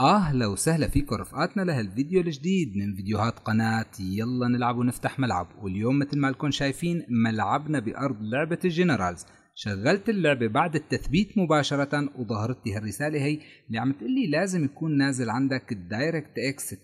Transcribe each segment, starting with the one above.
آه، اهلا وسهلا فيكم رفقاتنا لهالفيديو الجديد من فيديوهات قناة يلا نلعب ونفتح ملعب واليوم مثل ما لكم شايفين ملعبنا بارض لعبة الجنرالز شغلت اللعبة بعد التثبيت مباشرة وظهرت لي هالرسالة هي اللي عم تقول لي لازم يكون نازل عندك الدايركت اكس 8.1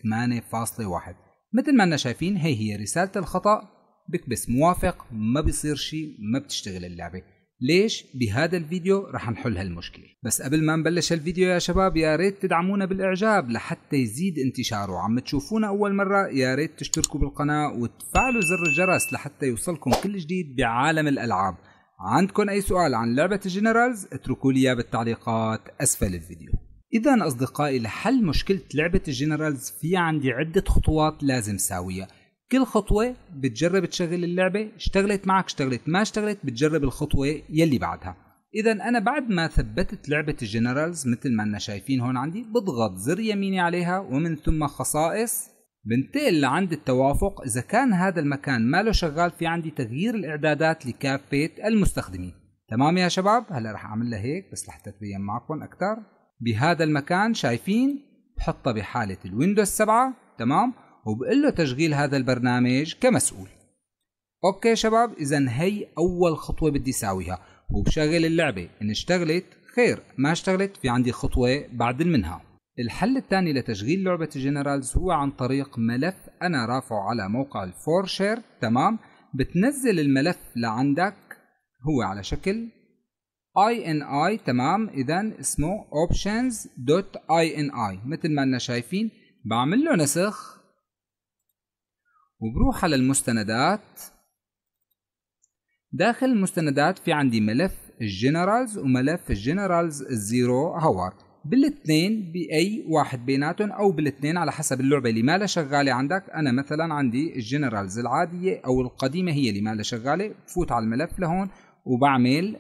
مثل ما انا شايفين هي هي رسالة الخطأ بكبس موافق ما بيصير شيء ما بتشتغل اللعبة ليش بهذا الفيديو رح نحل هالمشكلة بس قبل ما نبلش الفيديو يا شباب يا ريت تدعمونا بالإعجاب لحتى يزيد انتشاره عم تشوفونا أول مرة يا ريت تشتركوا بالقناة وتفعلوا زر الجرس لحتى يوصلكم كل جديد بعالم الألعاب عندكم أي سؤال عن لعبة الجنرالز اتركوا لي إياه بالتعليقات أسفل الفيديو إذا أصدقائي لحل مشكلة لعبة الجنرالز في عندي عدة خطوات لازم ساويها كل خطوة بتجرب تشغل اللعبة اشتغلت معك اشتغلت ما اشتغلت بتجرب الخطوة يلي بعدها إذا أنا بعد ما ثبتت لعبة الجنرالز مثل ما أنا شايفين هون عندي بضغط زر يميني عليها ومن ثم خصائص بنتقل لعند التوافق إذا كان هذا المكان ما له شغال في عندي تغيير الإعدادات لكافة المستخدمين تمام يا شباب هلا رح أعمل له هيك بس لحتى تبين معكم أكثر بهذا المكان شايفين بحطها بحالة الويندوز 7 تمام وبقول له تشغيل هذا البرنامج كمسؤول اوكي شباب اذا هي اول خطوه بدي ساويها وبشغل اللعبه ان اشتغلت خير ما اشتغلت في عندي خطوه بعد منها الحل الثاني لتشغيل لعبة الجنرالز هو عن طريق ملف أنا رافعه على موقع الفورشير تمام بتنزل الملف لعندك هو على شكل ini تمام إذا اسمه options.ini مثل ما أنا شايفين بعمل له نسخ وبروح على المستندات داخل المستندات في عندي ملف الجنرالز وملف الجنرالز الزيرو هور بالاثنين باي واحد بيناتهم او بالاثنين على حسب اللعبه اللي ما شغاله عندك انا مثلا عندي الجنرالز العاديه او القديمه هي اللي ما شغاله بفوت على الملف لهون وبعمل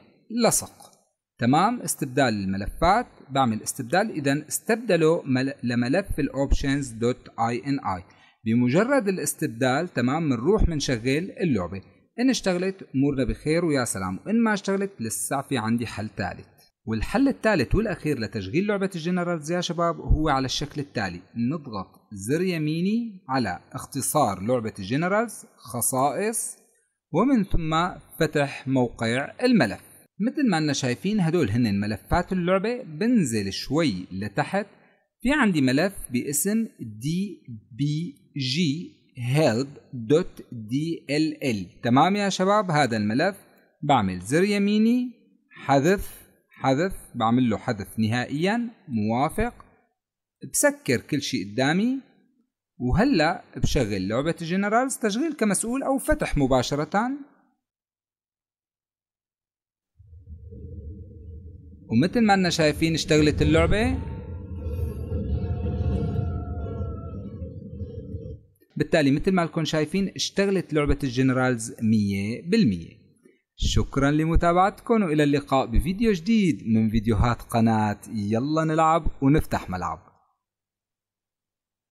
لصق تمام استبدال الملفات بعمل استبدال اذا استبدله مل... لملف الاوبشنز دوت اي ان اي بمجرد الاستبدال تمام بنروح من بنشغل اللعبه ان اشتغلت امورنا بخير ويا سلام وان ما اشتغلت لسه في عندي حل ثالث والحل الثالث والاخير لتشغيل لعبه الجنرالز يا شباب هو على الشكل التالي نضغط زر يميني على اختصار لعبه الجنرالز خصائص ومن ثم فتح موقع الملف مثل ما انا شايفين هدول هن ملفات اللعبة بنزل شوي لتحت في عندي ملف باسم dbg help.dll تمام يا شباب هذا الملف بعمل زر يميني حذف حذف بعمل له حذف نهائيا موافق بسكر كل شيء قدامي وهلا بشغل لعبة الجنرالز تشغيل كمسؤول أو فتح مباشرة ومثل ما انا شايفين اشتغلت اللعبة بالتالي مثل ما لكم شايفين اشتغلت لعبة الجنرالز 100% شكرا لمتابعتكم والى اللقاء بفيديو جديد من فيديوهات قناة يلا نلعب ونفتح ملعب